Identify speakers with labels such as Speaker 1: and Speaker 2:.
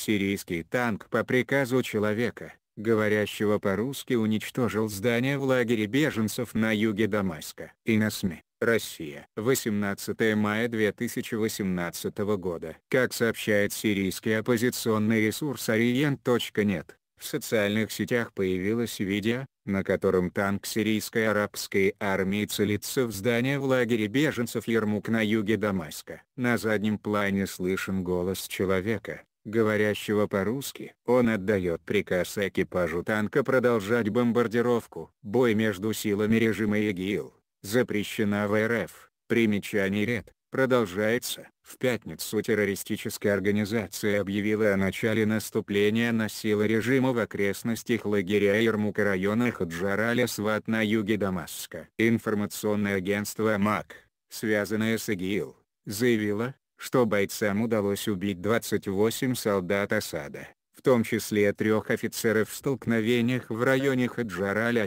Speaker 1: Сирийский танк по приказу человека, говорящего по-русски уничтожил здание в лагере беженцев на юге Дамаска. И на СМИ. Россия. 18 мая 2018 года. Как сообщает сирийский оппозиционный ресурс Orient.net, в социальных сетях появилось видео, на котором танк сирийской арабской армии целится в здание в лагере беженцев Ермук на юге Дамаска. На заднем плане слышен голос человека, говорящего по-русски. Он отдает приказ экипажу танка продолжать бомбардировку. Бой между силами режима ИГИЛ, запрещена в РФ, примечаний ред, продолжается. В пятницу террористическая организация объявила о начале наступления на силы режима в окрестностях лагеря Ермука района Хаджараля Сват на юге Дамаска. Информационное агентство МАК, связанное с ИГИЛ, заявило, что бойцам удалось убить 28 солдат осада, в том числе трех офицеров в столкновениях в районе хаджар аль